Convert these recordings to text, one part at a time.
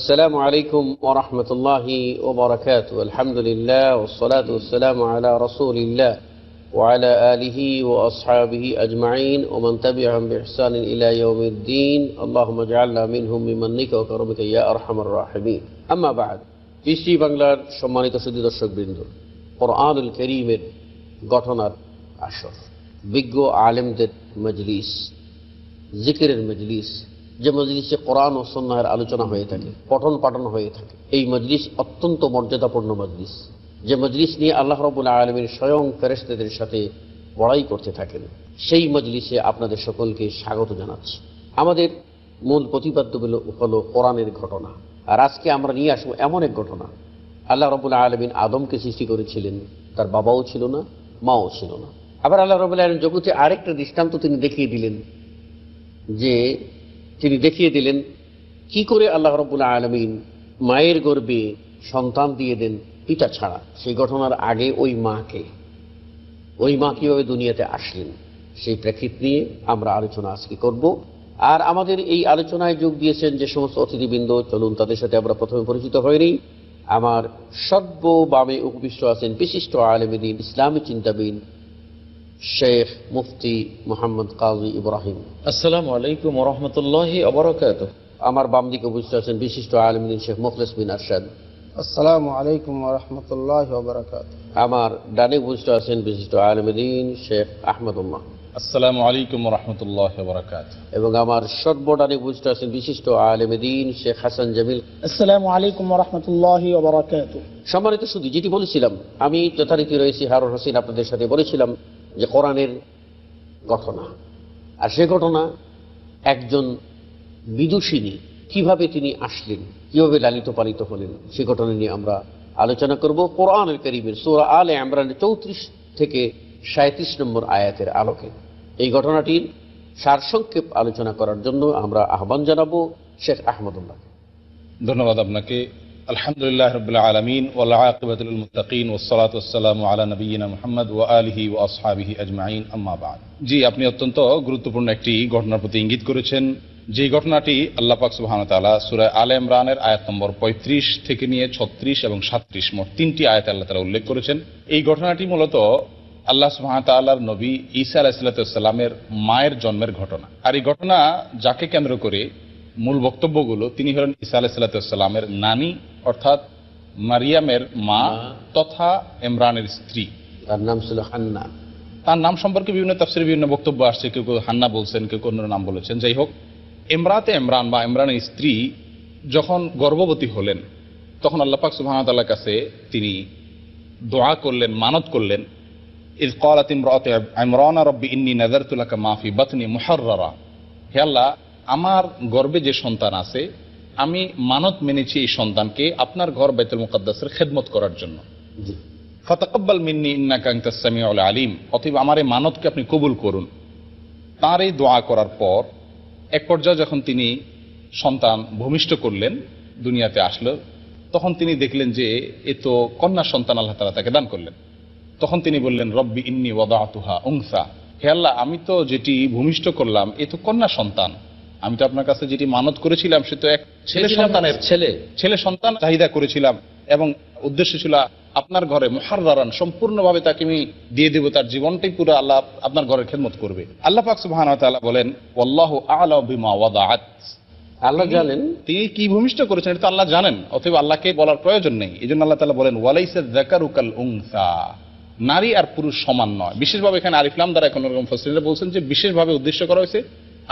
السلام عليكم ورحمة الله وبركاته الحمد لله والصلاة والسلام على رسول الله وعلى آله وأصحابه أجمعين ومن تبعهم بإحسان إلى يوم الدين اللهم اجعلنا منهم بمنك وكرمك يا أرحم الراحمين أما بعد পিসি বাংলার সম্মানিত الشك দর্শকবৃন্দ কোরআনুল الكريم ঘটনার আসর বিজ্ঞ আলেমদের مجلس ذكر المجلس যে মজলিসে কোরআন ও সন্ন্যায়ের আলোচনা হয়ে থাকে পঠন পাঠন হয়ে থাকে এই মজলিস অত্যন্ত মর্যাদাপূর্ণ মজলিস যে মজলিস নিয়ে আল্লাহ রবুল্লা আলমীর স্বয়ং ফেরেস্তাদের সাথে বড়াই করতে থাকেন সেই মজলিসে আপনাদের সকলকে স্বাগত জানাচ্ছি আমাদের মূল প্রতিপাদ্যগুলো হলো কোরআনের ঘটনা আর আজকে আমরা নিয়ে আসবো এমন এক ঘটনা আল্লাহ রবুল্লা আলমিন আদমকে সৃষ্টি করেছিলেন তার বাবাও ছিল না মাও ছিল না আবার আল্লাহ রবুল্লা আলম জগতে আরেকটা দৃষ্টান্ত তিনি দেখিয়ে দিলেন যে তিনি দেখিয়ে দিলেন কি করে আল্লাহ রব্বুল আলমিন মায়ের গর্বে সন্তান দিয়ে দেন পিতা ছাড়া সেই ঘটনার আগে ওই মাকে ওই মা কীভাবে দুনিয়াতে আসলেন সেই প্রেক্ষিত নিয়ে আমরা আলোচনা আজকে করব আর আমাদের এই আলোচনায় যোগ দিয়েছেন যে সমস্ত অতিথিবৃন্দ চলুন তাদের সাথে আমরা প্রথমে পরিচিত হয়নি আমার সর্ব বামে উপবিষ্ট আছেন বিশিষ্ট আলমদিন ইসলামী চিন্তাবিদ শেখ মুফতি মোহাম্মদ কাজী ইব্রাহিম আসসালাম আলাইকুম রহমতুল্লাহ অবরাকাত আমার বাম দিকে উপস্থিত আছেন বিশিষ্ট আলমিন শেখ মুখলেস বিন আরশাদ আসসালামু আলাইকুম রহমতুল্লাহ অবরাকাত আমার ডানে উপস্থিত আছেন বিশিষ্ট আলমিন শেখ আহমদুল্লাহ আসসালামু আলাইকুম রহমতুল্লাহ বরকাত এবং আমার সর্বডানে উপস্থিত আছেন বিশিষ্ট আলমদিন শেখ হাসান জামিল আসসালামু আলাইকুম রহমতুল্লাহ বরকাত সম্মানিত শুধু যেটি বলেছিলাম আমি যথারীতি রয়েছি হারুন হোসেন আপনাদের সাথে বলেছিলাম যে কোরআনের ঘটনা আর সে ঘটনা একজন বিদুষিনী কিভাবে তিনি আসলেন কিভাবে লালিত পালিত হলেন সে ঘটনা নিয়ে আমরা আলোচনা করব কোরআন করিমের সোরা আলে আমরানের চৌত্রিশ থেকে সাঁত্রিশ নম্বর আয়াতের আলোকে এই ঘটনাটির সারসংক্ষেপ আলোচনা করার জন্য আমরা আহ্বান জানাবো শেখ আহমদুল্লাহকে ধন্যবাদ আপনাকে আলহামদুলিল্লাহ রবিল্লা আলমিন ওল্লা আকবতুল মুতাকিন ওসলাত ওসালাম আলা নবীনা মোহাম্মদ ও আলহি ও আসহাবিহি আজমাইন আম্মাবাদ জি আপনি অত্যন্ত গুরুত্বপূর্ণ একটি ঘটনার প্রতি ইঙ্গিত করেছেন যে ঘটনাটি আল্লাহ পাক সুবাহান তালা সুরায় আলে ইমরানের আয়াত নম্বর পঁয়ত্রিশ থেকে নিয়ে ছত্রিশ এবং সাত্রিশ মোট তিনটি আয়াত আল্লাহ তালা উল্লেখ করেছেন এই ঘটনাটি মূলত আল্লাহ সুহামতাল্লাহর নবী ঈসা আলাহিসাল্লামের মায়ের জন্মের ঘটনা আর এই ঘটনা যাকে কেন্দ্র করে মূল বক্তব্যগুলো তিনি হলেন ঈসা আলাহিসাল্লামের নানি অর্থাৎ মারিয়ামের মা তথা ইমরানের স্ত্রী তার নাম ছিল হান্না তার নাম সম্পর্কে বিভিন্ন তাফসির বিভিন্ন বক্তব্য আসছে কেউ কেউ হান্না বলছেন কেউ কেউ অন্য নাম বলেছেন যাই হোক ইমরাতে ইমরান বা ইমরানের স্ত্রী যখন গর্ভবতী হলেন তখন আল্লাপাক তাল্লাহ কাছে তিনি দোয়া করলেন মানত করলেন ইজ কলাত ইমরাত ইমরানা রব্বি ইন্নি নাজারতুলাকা মাফি বাতনি মুহাররা হে আল্লাহ আমার গর্বে যে সন্তান আছে আমি মানত মেনেছি এই সন্তানকে আপনার ঘর বেতুল মুকাদ্দাসের খেদমত করার জন্য ফতাকব্বাল মিন্নি ইন্না কাঙ্কাসামি আলিম অতএব আমার এই মানতকে আপনি কবুল করুন তার এই দোয়া করার পর এক পর্যায়ে যখন তিনি সন্তান ভূমিষ্ঠ করলেন দুনিয়াতে আসলো তখন তিনি দেখলেন যে এ তো কন্যা সন্তান আল্লাহ তালা তাকে দান করলেন তখন তিনি বললেন রব্বি ইন্নি ওয়াদাতুহা উংসা হে আল্লাহ আমি তো যেটি ভূমিষ্ঠ করলাম এ তো কন্যা সন্তান আমি তো আপনার কাছে যেটি মানত করেছিলাম সে তো এক ছেলে সন্তানের ছেলে ছেলে সন্তান চাহিদা করেছিলাম এবং উদ্দেশ্য ছিল আপনার ঘরে মহার মহারদারান সম্পূর্ণভাবে তাকে আমি দিয়ে দেব তার জীবনটাই পুরো আল্লাহ আপনার ঘরের খেদমত করবে আল্লাহ পাক সুবাহ বলেন আল্লাহ আলিমা ওয়াদাত আল্লাহ জানেন তিনি কি ভূমিষ্ঠ করেছেন এটা তো আল্লাহ জানেন অথবা আল্লাহকে বলার প্রয়োজন নেই এই জন্য আল্লাহ তালা বলেন ওয়ালাইসা জাকারুকাল উংসা নারী আর পুরুষ সমান নয় বিশেষভাবে এখানে আরিফলাম দ্বারা এখন ওরকম ফসলিটা বলছেন যে বিশেষভাবে উদ্দেশ্য করা হয়েছে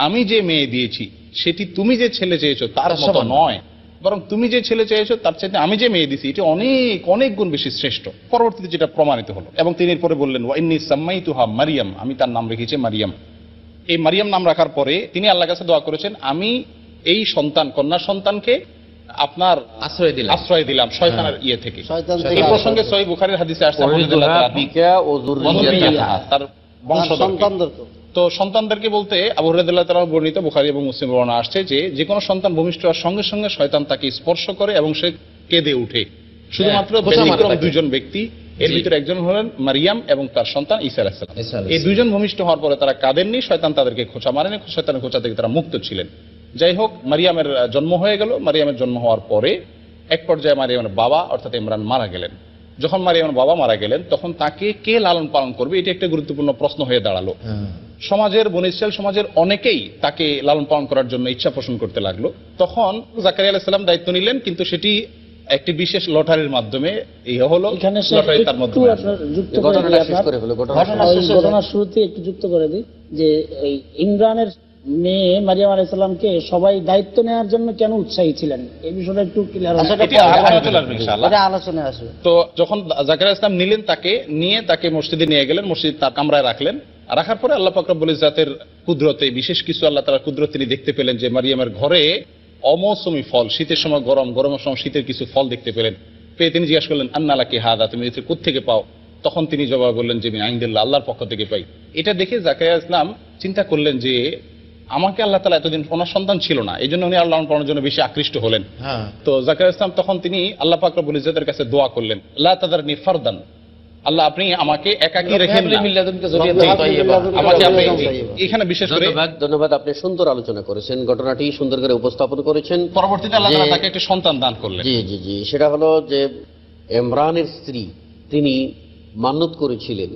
আমি যে মেয়ে দিয়েছি সেটি তুমি যে ছেলে চেয়েছো তার মতো নয় বরং তুমি যে ছেলে চেয়েছো তার চাইতে আমি যে মেয়ে দিছি এটি অনেক অনেক গুণ বেশি শ্রেষ্ঠ পরবর্তীতে যেটা প্রমাণিত হলো এবং তিনি এরপরে বললেন ওয়াইনি সাম্মাই তুহা মারিয়াম আমি তার নাম রেখেছি মারিয়াম এই মারিয়াম নাম রাখার পরে তিনি আল্লাহ কাছে দোয়া করেছেন আমি এই সন্তান কন্যা সন্তানকে আপনার আশ্রয় দিলাম আশ্রয় দিলাম শয়তানের হ্যাঁ। ইয়ে থেকে এই প্রসঙ্গে সহি বুখারের হাদিসে আসছে তার বংশধর তো সন্তানদেরকে বলতে আবু হরেদুল্লাহ তালা বর্ণিত বুখারি এবং মুসলিম বর্ণনা আসছে যে যে কোনো সন্তান ভূমিষ্ঠ হওয়ার সঙ্গে সঙ্গে শয়তান তাকে স্পর্শ করে এবং সে কেঁদে উঠে হ্যাঁ, শুধুমাত্র দুজন ব্যক্তি এর ভিতরে একজন হলেন মারিয়াম এবং তার সন্তান ইসা আলাহিসাম এই দুজন ভূমিষ্ঠ হওয়ার পরে তারা কাঁদেননি শয়তান তাদেরকে খোঁচা মারেনি শয়তানের খোঁচা থেকে তারা মুক্ত ছিলেন যাই হোক মারিয়ামের জন্ম হয়ে গেল মারিয়ামের জন্ম হওয়ার পরে এক পর্যায়ে মারিয়ামের বাবা অর্থাৎ ইমরান মারা গেলেন যখন মারিয়ামের বাবা মারা গেলেন তখন তাকে কে লালন পালন করবে এটি একটা গুরুত্বপূর্ণ প্রশ্ন হয়ে দাঁড়ালো হ্যাঁ। সমাজের বনিসাল সমাজের অনেকেই তাকে লালন পালন করার জন্য ইচ্ছা পোষণ করতে লাগলো তখন জাকারিয়া আলাইসাল্লাম দায়িত্ব নিলেন কিন্তু সেটি একটি বিশেষ লটারির মাধ্যমে এই হলো লটারি তার মধ্যে একটু যুক্ত করে দিই যে এই ইমরানের মেয়ে মারিয়াম আলাইসাল্লামকে সবাই দায়িত্ব নেওয়ার জন্য কেন উৎসাহী ছিলেন এই বিষয়টা একটু আচ্ছা, তো যখন জাকির ইসলাম নিলেন তাকে নিয়ে তাকে মসজিদে নিয়ে গেলেন মসজিদ তার কামরায় রাখলেন রাখার পরে আল্লাহ বলে জাতের কুদরতে বিশেষ কিছু আল্লাহ তালা কুদরত তিনি দেখতে পেলেন যে মারিয়ামের ঘরে অমৌসুমি ফল শীতের সময় গরম গরমের সময় শীতের কিছু ফল দেখতে পেলেন পেয়ে তিনি জিজ্ঞাসা করলেন আন্নালা কি হাদা তুমি এতে থেকে পাও তখন তিনি জবাব বললেন যে আমি আইনদুল্লাহ আল্লাহর পক্ষ থেকে পাই এটা দেখে জাকারিয়া ইসলাম চিন্তা করলেন যে আমাকে আল্লাহ তালা এতদিন ওনার সন্তান ছিল না এই জন্য উনি আল্লাহ পড়ানোর জন্য বেশি আকৃষ্ট হলেন হ্যাঁ। তো জাকারিয়া ইসলাম তখন তিনি আল্লাহ পাকরবুল ইজাদের কাছে দোয়া করলেন আল্লাহ তাদার নিফারদান আল্লাহ আপনি আমাকে একাকি রেখে এখানে বিশেষ করে ধন্যবাদ আপনি সুন্দর আলোচনা করেছেন ঘটনাটি সুন্দর করে উপস্থাপন করেছেন পরবর্তীতে আল্লাহ তাকে একটি সন্তান দান করলেন জি জি জি সেটা হলো যে ইমরানের স্ত্রী তিনি মান্যত করেছিলেন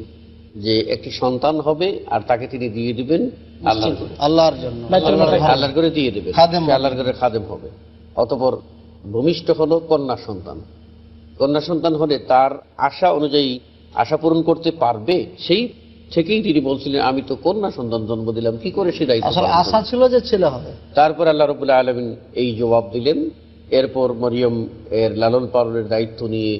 যে একটি সন্তান হবে আর তাকে তিনি দিয়ে দিবেন আল্লাহর জন্য আল্লাহর করে দিয়ে দেবেন আল্লাহর করে খাদেম হবে অতপর ভূমিষ্ঠ হলো কন্যা সন্তান কন্যা সন্তান হলে তার আশা অনুযায়ী আশা পূরণ করতে পারবে সেই থেকেই তিনি বলছিলেন আমি তো কন্যা সন্তান জন্ম দিলাম কি করে সেটাই আশা ছিল যে ছেলে হবে তারপর আল্লাহ রবুল্লাহ আলমিন এই জবাব দিলেন এরপর মরিয়ম এর লালন পালনের দায়িত্ব নিয়ে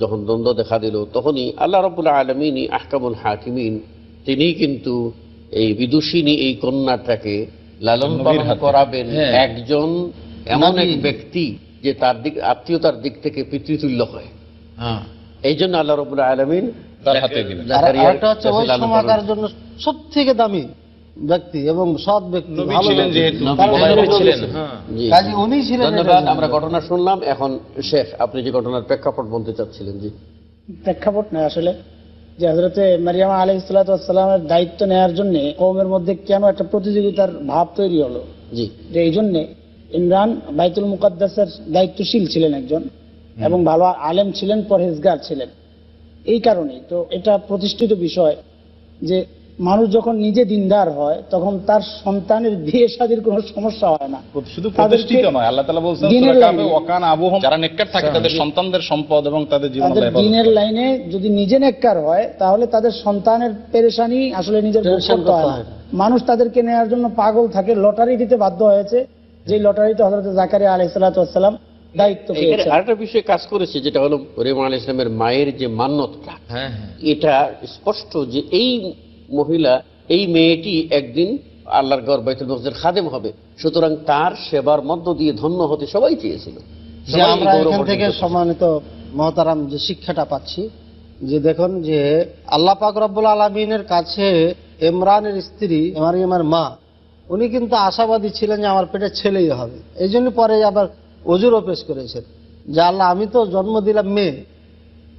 যখন দ্বন্দ্ব দেখা দিল তখনই আল্লাহ রবুল্লাহ আলমিন আহকামুল হাকিমিন তিনি কিন্তু এই বিদুষিনী এই কন্যাটাকে লালন পালন করাবেন হ্যাঁ। একজন এমন এক ব্যক্তি যে তার দিক আত্মীয়তার দিক থেকে পিতৃতুল্য হয় হ্যাঁ। এই জন্য আল্লাহ রবুল্লাহ আলমিন সব থেকে দামি ব্যক্তি এবং সৎ ব্যক্তি হ্যাঁ। উনি ছিলেন আমরা ঘটনা শুনলাম এখন শেখ আপনি যে ঘটনার প্রেক্ষাপট বলতে চাচ্ছিলেন জি প্রেক্ষাপট না আসলে যে হজরতে মারিয়ামা আলহ ইসলাতামের দায়িত্ব নেওয়ার জন্য কৌমের মধ্যে কেন একটা প্রতিযোগিতার ভাব তৈরি হলো জি এই জন্যে ইমরান বাইতুল মুকাদ্দাসের দায়িত্বশীল ছিলেন একজন এবং ভালো আলেম ছিলেন পরহেজগার ছিলেন এই কারণেই তো এটা প্রতিষ্ঠিত বিষয় যে মানুষ যখন নিজে দিনদার হয় তখন তার সন্তানের বিয়ে শাদির কোন সমস্যা হয় না শুধু প্রতিষ্ঠিত নয় আল্লাহ তালা বলছেন সূরা কাফে ওয়াকান আবুহুম যারা নেককার থাকে হ্যাঁ। তাদের সন্তানদের সম্পদ এবং তাদের জীবন দিনের লাইনে যদি নিজে নেককার হয় তাহলে তাদের সন্তানের পেরেশানি আসলে নিজের করতে হয় না মানুষ তাদেরকে নেওয়ার জন্য পাগল থাকে লটারি দিতে বাধ্য হয়েছে যে লটারিতে হজরত জাকারিয়া আলাইহিস সালাম আরেকটা বিষয়ে কাজ করেছে যেটা হলো ইসলামের মায়ের যে মান্যতটা হ্যাঁ, হ্যাঁ। এটা স্পষ্ট যে এই মহিলা এই মেয়েটি একদিন আল্লাহর বাইতুল মসজিদের খাদেম হবে সুতরাং তার সেবার মধ্য দিয়ে ধন্য হতে সবাই চেয়েছিল যে আমরা এখান থেকে সম্মানিত মহতারাম যে শিক্ষাটা পাচ্ছি যে দেখুন যে আল্লাহ পাক রব্বুল আলমিনের কাছে ইমরানের স্ত্রী আমার ইমার মা উনি কিন্তু আশাবাদী ছিলেন যে আমার পেটে ছেলেই হবে এই জন্য পরে আবার অজুরও পেশ করেছেন যে আল্লাহ আমি তো জন্ম দিলাম মেয়ে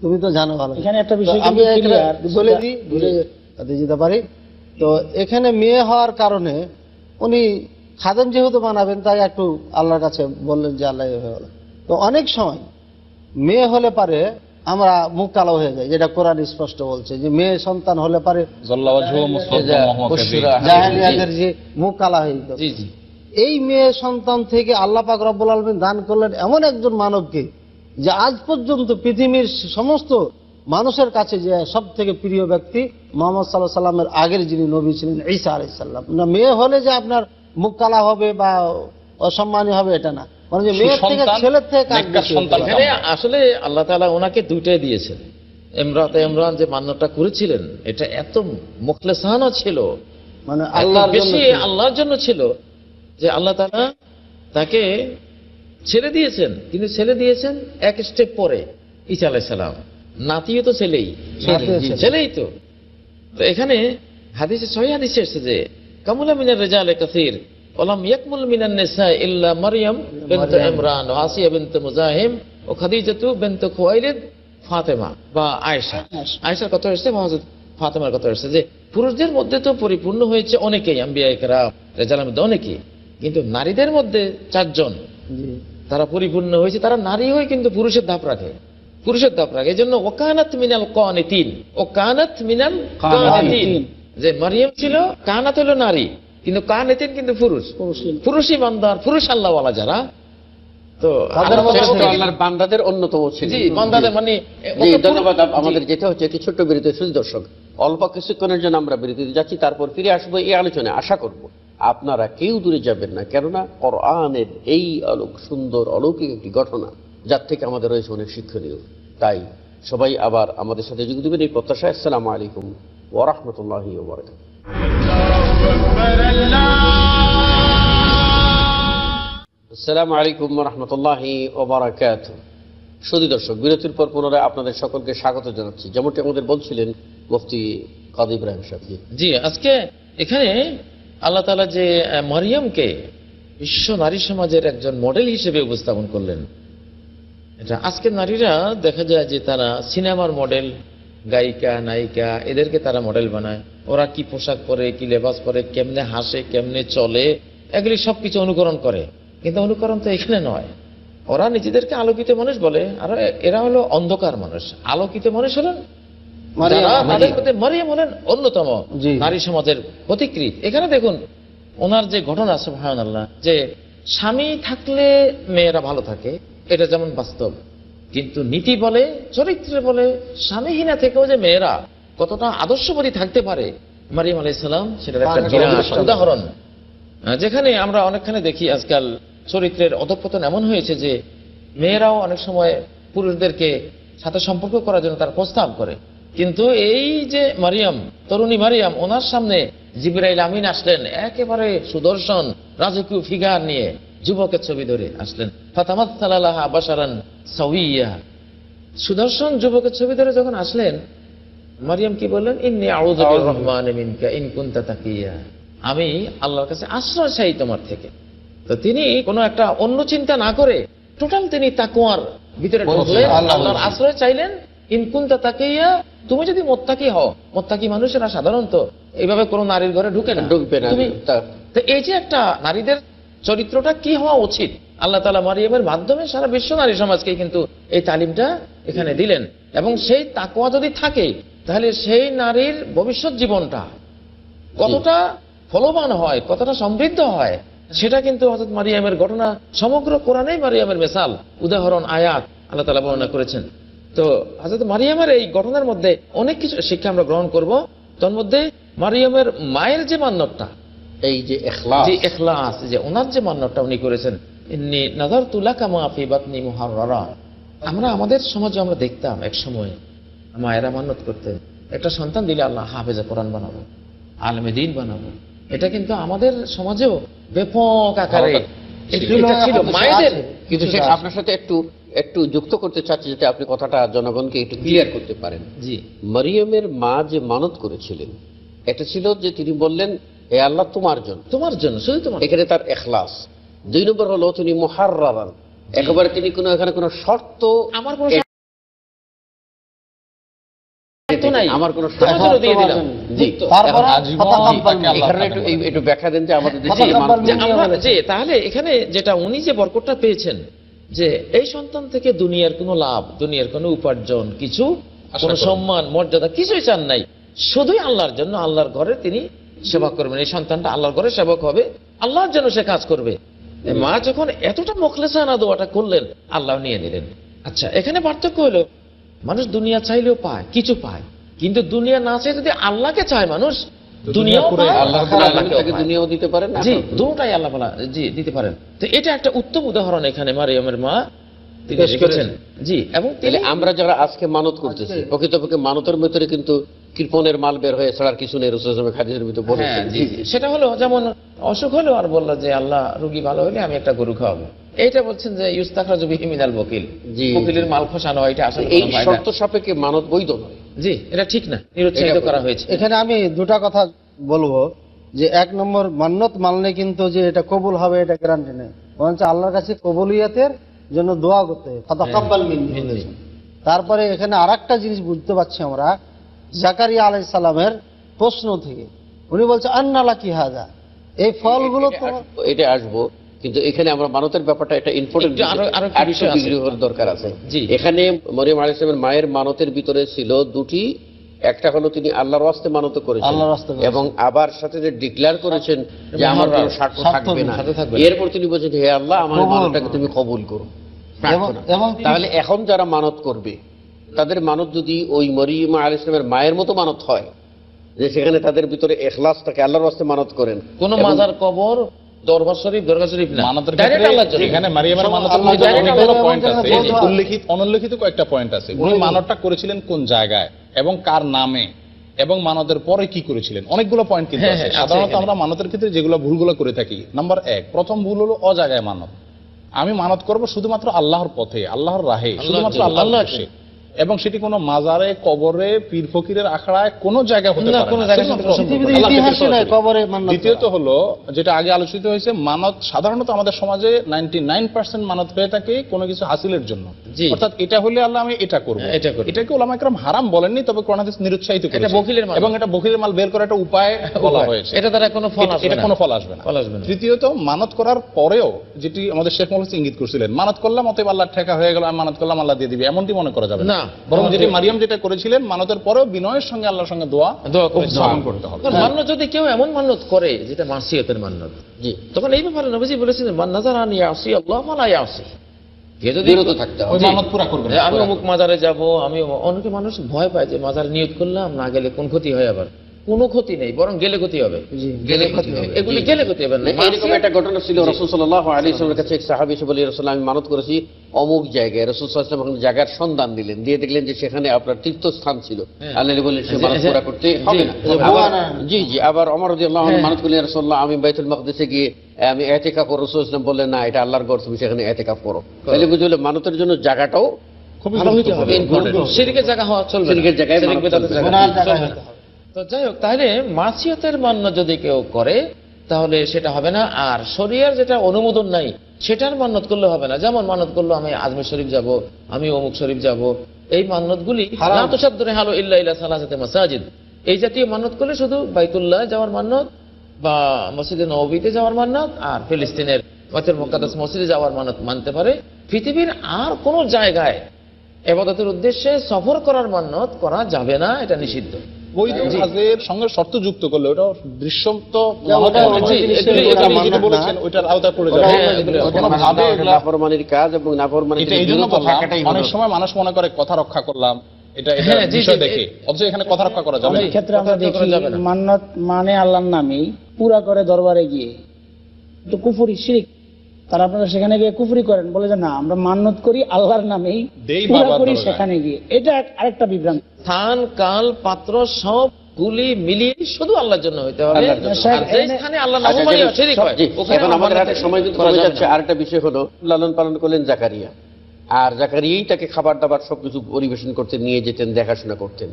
তুমি তো জানো ভালো বলে দিই যেতে পারি তো এখানে মেয়ে হওয়ার কারণে উনি খাদেম যেহেতু বানাবেন তাই একটু আল্লাহর কাছে বললেন যে আল্লাহ হয়ে গেল তো অনেক সময় মেয়ে হলে পারে আমরা মুখ কালো হয়ে যায় যেটা কোরআন স্পষ্ট বলছে যে মেয়ে সন্তান হলে পারে মুখ কালা হয়ে যেত এই মেয়ে সন্তান থেকে আল্লাহ পাক রব্বুল আলমিন দান করলেন এমন একজন মানবকে যে আজ পর্যন্ত পৃথিবীর সমস্ত মানুষের কাছে যে সব থেকে প্রিয় ব্যক্তি মোহাম্মদ সাল্লাহ সাল্লামের আগের যিনি নবী ছিলেন ঈসা আলি সাল্লাম না মেয়ে হলে যে আপনার মুখ কালা হবে বা অসম্মানী হবে এটা না মানে আসলে আল্লাহ ওনাকে দুইটাই দিয়েছেন ইমরাতে ইমরান যে মান্যটা করেছিলেন এটা এত মুখলেসানো ছিল মানে আল্লাহ বেশি আল্লাহর জন্য ছিল যে আল্লাহ তালা তাকে ছেড়ে দিয়েছেন কিন্তু ছেড়ে দিয়েছেন এক স্টেপ পরে ইসা আলাইসাল্লাম নাতিও তো ছেলেই ছেলেই তো তো এখানে হাদিসে ছয় হাদিসে এসেছে যে কামুলা মিনার আলে কাসির ইয়াকমুল ইল্লা মারিয়াম বিনত ইমরান ও আসিয়া বিনত মুজাহিম ও খাদিজাতু বিনত খুয়াইলিদ ফাতেমা বা আয়েশা আয়েশার কথা এসেছে হযরত ফাতেমার কথা এসেছে যে পুরুষদের মধ্যে তো পরিপূর্ণ হয়েছে অনেকেই আম্বিয়া একরাম রেজাল আহমেদ অনেকেই কিন্তু নারীদের মধ্যে চারজন তারা পরিপূর্ণ হয়েছে তারা নারী হয়ে কিন্তু পুরুষের ধাপ রাখে পুরুষের ধাপ রাখে এই জন্য ওকানাত মিনাল কনে তিন ও কানাত মিনাল যে মারিয়াম ছিল কানাত হলো নারী কিন্তু কানে তিন কিন্তু পুরুষ পুরুষই বান্দার পুরুষ আল্লাহ বলা মানে যারা ছোট্ট বিরতি দর্শক অল্প কিছুক্ষণের জন্য আমরা বিরতিতে যাচ্ছি তারপর ফিরে আসবো এই আলোচনায় আশা করবো আপনারা কেউ দূরে যাবেন না কেননা কোরআনের এই আলোক সুন্দর অলৌকিক একটি ঘটনা যার থেকে আমাদের রয়েছে অনেক শিক্ষণীয় তাই সবাই আবার আমাদের সাথে যোগ দেবেন এই প্রত্যাশা আসসালামু আলাইকুম ওরহমতুল্লাহ ওবরাকাত আসসালামু আলাইকুম রহমতুল্লাহ ওবরাকাত সৌদি দর্শক বিরতির পর পুনরায় আপনাদের সকলকে স্বাগত জানাচ্ছি যেমনটি আমাদের বলছিলেন মুফতি কাদি ইব্রাহিম সাহেব জি আজকে এখানে আল্লাহ তালা যে মরিয়মকে বিশ্ব নারী সমাজের একজন মডেল হিসেবে উপস্থাপন করলেন এটা আজকে নারীরা দেখা যায় যে তারা সিনেমার মডেল গায়িকা নায়িকা এদেরকে তারা মডেল বানায় ওরা কি পোশাক পরে কি লেবাস পরে কেমনে হাসে কেমনে চলে এগুলি সব কিছু অনুকরণ করে কিন্তু অনুকরণ তো এখানে নয় ওরা নিজেদেরকে আলোকিত মানুষ বলে আর এরা হলো অন্ধকার মানুষ আলোকিত মানুষ হলেন অন্যতম নারী সমাজের এখানে দেখুন ওনার যে ঘটনা আছে ভায়ন আল্লাহ যে স্বামী থাকলে মেয়েরা ভালো থাকে এটা যেমন বাস্তব কিন্তু নীতি বলে চরিত্রে বলে স্বামীহীনা থেকেও যে মেয়েরা কতটা আদর্শবাদী থাকতে পারে মারিয়াম আলাইসালাম সেটার একটা উদাহরণ যেখানে আমরা অনেকখানে দেখি আজকাল চরিত্রের অধপতন এমন হয়েছে যে মেয়েরাও অনেক সময় পুরুষদেরকে সাথে সম্পর্ক করার জন্য তার প্রস্তাব করে কিন্তু এই যে মারিয়াম তরুণী মারিয়াম ওনার সামনে জিবরাইল আমিন আসলেন একেবারে সুদর্শন রাজকীয় ফিগার নিয়ে যুবকের ছবি ধরে আসলেন ফাতামাত্তালাহা সুদর্শন যুবকের ছবি ধরে যখন আসলেন মারিয়াম কি বললেন ইন আমি আল্লাহর কাছে আশ্রয় চাই তোমার থেকে তো তিনি কোনো একটা অন্য চিন্তা না করে টোটাল তিনি তাকুয়ার ভিতরে ঢুকলেন আল্লাহর আশ্রয় চাইলেন ইনকুন্তা তাকিয়া তুমি যদি মোত্তাকি হও মোত্তাকি মানুষেরা সাধারণত এইভাবে কোন নারীর ঘরে ঢুকে না ঢুকবে না এই যে একটা নারীদের চরিত্রটা কি হওয়া উচিত আল্লাহ তালা মারিয়ামের মাধ্যমে সারা বিশ্ব নারী সমাজকে কিন্তু এই তালিমটা এখানে দিলেন এবং সেই তাকুয়া যদি থাকে তাহলে সেই নারীর ভবিষ্যৎ জীবনটা কতটা ফলবান হয় কতটা সমৃদ্ধ হয় সেটা কিন্তু হজরত মারিয়ামের ঘটনা সমগ্র কোরআনেই মারিয়ামের মেশাল উদাহরণ আয়াত আল্লাহ তালা বর্ণনা করেছেন তো হাজরত মারিয়ামের এই ঘটনার মধ্যে অনেক কিছু শিক্ষা আমরা গ্রহণ করব তোর মধ্যে মারিয়ামের মায়ের যে মান্যটা এই যে যে এখলাস যে ওনার যে মান্যটা উনি করেছেন নাজার তুলা কামা আফি বাতনি মুহাররা আমরা আমাদের সমাজে আমরা দেখতাম এক সময় মায়েরা মান্যত করতেন একটা সন্তান দিলে আল্লাহ হাফেজা কোরআন বানাবো আলমে দিন বানাবো এটা কিন্তু আমাদের সমাজেও ব্যাপক আকারে ছিল মায়েদের কিন্তু আপনার সাথে একটু একটু যুক্ত করতে চাচ্ছি যাতে আপনি কথাটা জনগণকে একটু ক্লিয়ার করতে পারেন জি মারিয়ামের মা যে মানত করেছিলেন এটা ছিল যে তিনি বললেন হে আল্লাহ তোমার জন্য তোমার জন্য শুধু তোমার এখানে তার এখলাস দুই নম্বর হলো তিনি মোহার্রাবান একেবারে তিনি কোনো এখানে কোনো শর্ত আমার আমার কোন দিয়ে দিলাম তাহলে এখানে যেটা উনি যে বরকটটা পেয়েছেন যে এই সন্তান থেকে দুনিয়ার কোনো লাভ দুনিয়ার কোনো উপার্জন কিছু কোনো সম্মান মর্যাদা কিছুই চান নাই শুধুই আল্লাহর জন্য আল্লাহর ঘরে তিনি সেবা করবেন এই সন্তানটা আল্লাহর ঘরে সেবক হবে আল্লাহর জন্য সে কাজ করবে মা যখন এতটা মোখলেসানা দোয়াটা করলেন আল্লাহ নিয়ে নিলেন আচ্ছা এখানে পার্থক্য হলো মানুষ দুনিয়া চাইলেও পায় কিছু পায় কিন্তু দুনিয়া না চাই যদি আল্লাহকে চায় মানুষ মাল বের হয়ে ছাড়ার কিছু নেই হ্যাঁ, সেটা হলো যেমন অসুখ হলো আর বললো যে আল্লাহ রুগী ভালো হলে আমি একটা গরু খাওয়াবো এটা বলছেন যে ইউস্তাখরাজ বিহিমিনাল বকিল বকিলের মাল হয় এটা আসলে সাপেক্ষে মানত বৈধ নয় জি এটা ঠিক না নিরুৎসাহিত করা হয়েছে এখানে আমি দুটা কথা বলবো যে এক নম্বর মান্যত মানলে কিন্তু যে এটা কবুল হবে এটা গ্যারান্টি নেই বরঞ্চ আল্লাহর কাছে কবুলিয়াতের জন্য দোয়া করতে হ্যাঁ, তারপরে এখানে আর জিনিস বুঝতে পারছি আমরা জাকারিয়া আলাই সালামের প্রশ্ন থেকে উনি বলছে আন্নালা কি হাজা এই ফলগুলো তো এটা আসবো কিন্তু এখানে আমরা মানতের ব্যাপারটা একটা ইম্পর্টেন্ট দরকার আছে এখানে মরিয়াম আলাইসলামের মায়ের মানতের ভিতরে ছিল দুটি একটা হলো তিনি আল্লাহর আস্তে মানত করেছেন এবং আবার সাথে যে ডিক্লেয়ার করেছেন যে আমার কোনো স্বার্থ থাকবে না এরপর তিনি বলছেন হে আল্লাহ আমার মানতটাকে তুমি কবুল করো তাহলে এখন যারা মানত করবে তাদের মানত যদি ওই মরিমা আল ইসলামের মায়ের মতো মানত হয় যে সেখানে তাদের ভিতরে এখলাসটাকে আল্লাহর আস্তে মানত করেন কোনো মাজার কবর কোন জায়গায় এবং কার নামে এবং মানতের পরে কি করেছিলেন অনেকগুলো পয়েন্ট কিন্তু হ্যাঁ, হ্যাঁ, সাধারণত আমরা মানতের ক্ষেত্রে যেগুলো ভুলগুলো করে থাকি নাম্বার এক প্রথম ভুল হলো অজায়গায় মানত আমি মানত করব শুধুমাত্র আল্লাহর পথে আল্লাহর রাহে শুধুমাত্র আল্লাহ এবং সেটি কোন মাজারে কবরে পীর ফকিরের আখড়ায় কোন জায়গা হতে পারে দ্বিতীয়ত হলো যেটা আগে আলোচিত হয়েছে মানত সাধারণত আমাদের সমাজে নাইনটি নাইন পার্সেন্ট মানত হয়ে থাকে কোনো কিছু হাসিলের জন্য অর্থাৎ এটা হলে আল্লাহ আমি এটা করবো হ্যাঁ, এটা এটাকে ওলামা একরম হারাম বলেননি তবে কোরআনাদিস নিরুৎসাহিত করে বকিলের এবং এটা বকিলের মাল বের করার একটা উপায় বলা হয়েছে এটা তারা কোনো ফল এটা কোনো ফল আসবে না তৃতীয়ত মানত করার পরেও যেটি আমাদের শেখ মহলাস ইঙ্গিত করছিলেন মানত করলাম অতএব আল্লাহ ঠেকা হয়ে গেল আমি মানত করলাম আল্লাহ দিয়ে দিবি এমনটি মনে করা যাবে না না বরং যেটি মারিয়াম যেটা করেছিলেন মানতের পরেও বিনয়ের সঙ্গে আল্লাহর সঙ্গে দোয়া দোয়া করতে হবে মান্নত যদি কেউ এমন মান্নত করে যেটা মাসিয়তের মান্নত জি তখন এই ব্যাপারে নবীজি বলেছেন মান্নাজার আনি আসি আল্লাহ মালা আসি আমি অমুক মাজারে যাব আমি অনেকে মানুষ ভয় পায় যে মাজার নিয়োগ করলাম না গেলে কোন ক্ষতি হয় আবার কোনো ক্ষতি নেই বরং গেলে ক্ষতি হবে গেলে ক্ষতি হবে এগুলি গেলে ক্ষতি হবে না এরকম একটা ঘটনা ছিল রসুল সাল্লাহ আলী ইসলামের কাছে সাহাবি এসে রসুল আমি মানত করেছি অমুক জায়গায় রসুল জায়গার সন্ধান দিলেন দিয়ে দেখলেন যে সেখানে আপনার তীর্থস্থান ছিল হ্যাঁ। বললেন সে মানত করতে জি জি আবার অমর হ্যাঁ। মানত করলেন রসুল্লাহ আমি বাইতুল মকদেশে গিয়ে আমি করো রসুল ইসলাম বললেন না এটা আল্লাহর গড় তুমি সেখানে এতেকা করো তাহলে বুঝলে মানতের জন্য জায়গাটাও খুবই সেদিকে জায়গা হওয়া চলবে জায়গায় তো যাই হোক তাহলে মাসিয়াতের মান্য যদি কেউ করে তাহলে সেটা হবে না আর শরিয়ার যেটা অনুমোদন নাই সেটার মান্নত করলে হবে না যেমন মানত করলো আমি আজমির শরীফ যাব আমি অমুক শরীফ যাব এই মান্নতগুলি হালো ইল্লা মাসাজিদ এই জাতীয় মানত করলে শুধু বাইতুল্লাহ যাওয়ার মান্নত বা মসজিদে নবীতে যাওয়ার মান্নত আর ফিলিস্তিনের মাতের মোকাদ্দাস মসজিদে যাওয়ার মানত মানতে পারে পৃথিবীর আর কোনো জায়গায় এবাদতের উদ্দেশ্যে সফর করার মান্যত করা যাবে না এটা নিষিদ্ধ বৈধ কাজের সঙ্গে শর্ত যুক্ত করলে ওটা বলেছেন ওইটার আওতায় পড়ে যাবে নাফরমানির কাজ এবং এই জন্য অনেক সময় মানুষ মনে করে কথা রক্ষা করলাম এটা হ্যাঁ, এখানে কথা রক্ষা করা দেখি মান্নাত মানে আল্লাহর নামে পুরা করে দরবারে গিয়ে তো কুফুরি তারা আপনারা সেখানে গিয়ে কুফরি করেন বলে যে না আমরা মান্যত করি আল্লাহর নামেই করি সেখানে গিয়ে এটা আরেকটা বিভ্রান্ত স্থান কাল পাত্র সব গুলি মিলিয়ে শুধু আল্লাহর জন্য হইতে হবে আচ্ছা, আরেকটা বিষয় হলো লালন পালন করলেন জাকারিয়া আর জাকারিয়াই তাকে খাবার দাবার সবকিছু পরিবেশন করতে নিয়ে যেতেন দেখাশোনা করতেন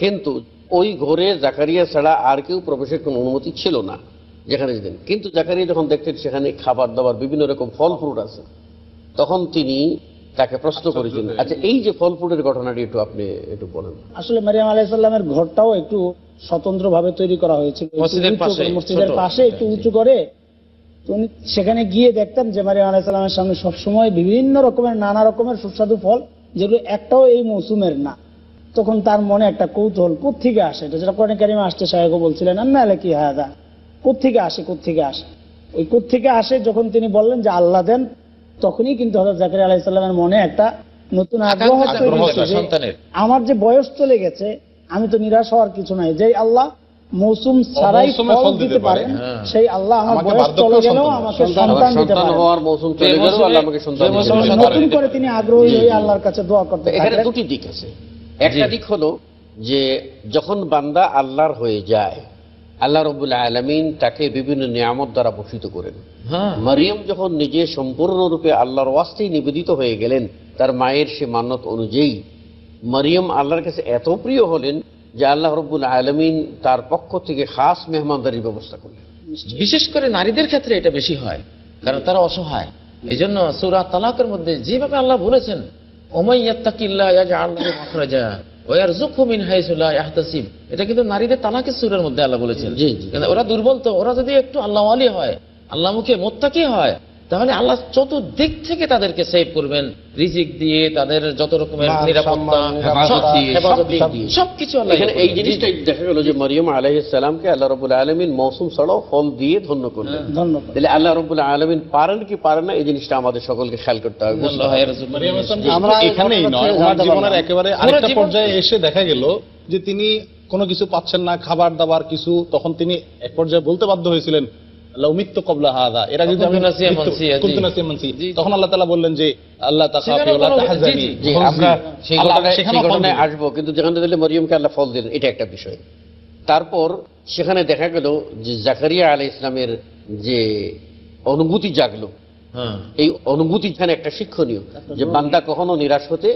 কিন্তু ওই ঘরে জাকারিয়া ছাড়া আর কেউ প্রবেশের কোনো অনুমতি ছিল না যেখানে যেতেন কিন্তু জাকারি যখন দেখতেন সেখানে খাবার দাবার বিভিন্ন রকম ফল ফ্রুট আছে তখন তিনি তাকে প্রশ্ন আচ্ছা, করেছেন আচ্ছা, আচ্ছা এই যে ফল ফ্রুটের ঘটনাটি একটু আপনি একটু বলেন আসলে মারিয়াম আলাইসাল্লামের ঘরটাও একটু স্বতন্ত্র ভাবে তৈরি করা হয়েছিল মসজিদের পাশে একটু উঁচু করে উনি সেখানে গিয়ে দেখতেন যে মারিয়াম আলাইসাল্লামের সামনে সবসময় বিভিন্ন রকমের নানা রকমের সুস্বাদু ফল যেগুলো একটাও এই মৌসুমের না তখন তার মনে একটা কৌতূহল কোথেকে আসে এটা যেটা কোরআন কারিমে আসতে সাহেবও বলছিলেন আলে কি হাদা কোথেকে আসে কোথেকে আসে ওই কোথেকে আসে যখন তিনি বললেন যে আল্লাহ দেন তখনই কিন্তু হজরত জাকির আলাহিসাল্লামের মনে একটা নতুন আগ্রহ আমার যে বয়স চলে গেছে আমি তো নিরাশ হওয়ার কিছু নাই যে আল্লাহ মৌসুম ছাড়াই ফল দিতে পারে হ্যাঁ। সেই আল্লাহ আমার বয়স চলে গেলেও আমাকে সন্তান দিতে পারে নতুন করে তিনি আগ্রহী হয়ে আল্লাহর কাছে দোয়া করতে এখানে দুটি দিক আছে একটা দিক হলো যে যখন বান্দা আল্লাহর হয়ে যায় আল্লাহ রবুল্লা আলমিন তাকে বিভিন্ন নিয়ামত দ্বারা ভূষিত করেন হ্যাঁ। মারিয়াম যখন নিজে সম্পূর্ণরূপে আল্লাহর ওয়াস্তেই নিবেদিত হয়ে গেলেন তার মায়ের সে মান্যত অনুযায়ী মারিয়াম আল্লাহর কাছে এত প্রিয় হলেন যে আল্লাহ রবুল আলমিন তার পক্ষ থেকে খাস মেহমানদারির ব্যবস্থা করলেন বিশেষ করে নারীদের ক্ষেত্রে এটা বেশি হয় কারণ তারা অসহায় এই জন্য সুরা তালাকের মধ্যে যেভাবে আল্লাহ বলেছেন ওমাইয়াত্তাকিল্লাহ আল্লাহ ওয়ার জুকুমিন হাইসুল্লাহ ইয়াহতাসিব এটা কিন্তু নারীদের তালাকের সুরের মধ্যে আল্লাহ বলেছেন ওরা দুর্বল তো ওরা যদি একটু আল্লাহ আলী হয় আল্লাহ মুখে মোত্তাকি হয় তাহলে আল্লাহ চতুর্দিক থেকে তাদেরকে সেভ করবেন রিজিক দিয়ে তাদের যত রকমের নিরাপত্তা সবকিছু আল্লাহ এই জিনিসটা দেখা গেল যে মরিয়ম আলহিসামকে আল্লাহ রবুল আলমিন মৌসুম সড়াও ফল দিয়ে ধন্য করলেন হ্যাঁ, তাহলে আল্লাহ রবুল আলমিন পারেন কি পারেন না এই জিনিসটা আমাদের সকলকে খেয়াল করতে হবে আমরা এখানেই নয় জীবনের একেবারে আরেকটা পর্যায়ে এসে দেখা গেল যে তিনি কোনো কিছু পাচ্ছেন না খাবার দাবার কিছু তখন তিনি এক পর্যায়ে বলতে বাধ্য হয়েছিলেন কবলা হাদা এরা যদি তখন আল্লাহ বললেন যে আল্লাহ আমরা কিন্তু যেখানে দিলে মরিয়মকে আল্লাহ ফল দিলেন এটা একটা বিষয় তারপর সেখানে দেখা গেল যে জাকারিয়া আলী ইসলামের যে অনুভূতি জাগলো হ্যাঁ। এই অনুভূতি যেখানে একটা শিক্ষণীয় যে বান্দা কখনো নিরাশ হতে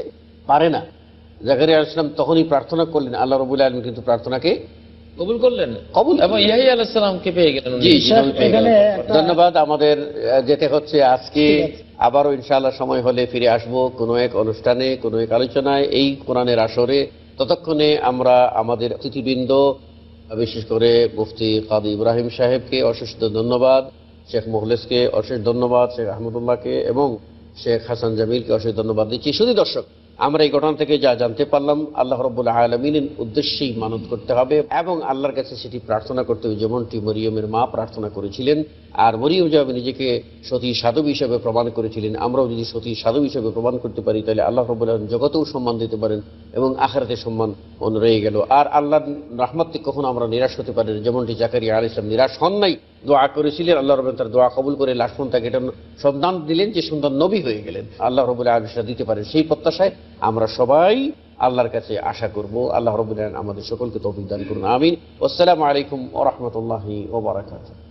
পারে না জাকারিয়া ইসলাম তখনই প্রার্থনা করলেন আল্লাহ রবুল্লা আলম কিন্তু প্রার্থনাকে কবুল করলেন কবুল এবং ইয়াহি আলাহিসামকে পেয়ে গেলেন ধন্যবাদ আমাদের যেতে হচ্ছে আজকে আবারও ইনশাআল্লাহ সময় হলে ফিরে আসব কোনো এক অনুষ্ঠানে কোনো এক আলোচনায় এই কোরআনের আসরে ততক্ষণে আমরা আমাদের অতিথিবৃন্দ বিশেষ করে মুফতি কাদি ইব্রাহিম সাহেবকে অশেষ ধন্যবাদ শেখ মোহলেসকে অশেষ ধন্যবাদ শেখ আহমদুল্লাহকে এবং শেখ হাসান জামিলকে অশেষ ধন্যবাদ দিচ্ছি শুধু দর্শক আমরা এই ঘটনা থেকে যা জানতে পারলাম আল্লাহ রবুল্লা আলমিনের উদ্দেশ্যেই মানত করতে হবে এবং আল্লাহর কাছে সেটি প্রার্থনা করতে হবে যেমনটি মরিয়মের মা প্রার্থনা করেছিলেন আর মরিয়ম যেভাবে নিজেকে সতী সাধব হিসেবে প্রমাণ করেছিলেন আমরাও যদি সতী সাধব হিসেবে প্রমাণ করতে পারি তাহলে আল্লাহ রবুল্লাহ জগতেও সম্মান দিতে পারেন এবং আখারাতে সম্মান রয়ে গেল আর আল্লাহ রহমাতকে কখনো আমরা নিরাশ হতে পারি যেমনটি জাকারি আল ইসলাম নিরাশ হন নাই দোয়া করেছিলেন আল্লাহ রবেন তার দোয়া কবুল করে লাশমন তাকে এটা সন্ধান দিলেন যে সুন্দর নবী হয়ে গেলেন আল্লাহ রবুল্লাহ আবিষ্কার দিতে পারেন সেই প্রত্যাশায় আমরা সবাই আল্লাহর কাছে আশা করব আল্লাহ রবুল্লাহ আমাদের সকলকে তো অভিযান করুন আমিন আসসালামু আলাইকুম ওরহমতুল্লাহি ওবরাকাতুহ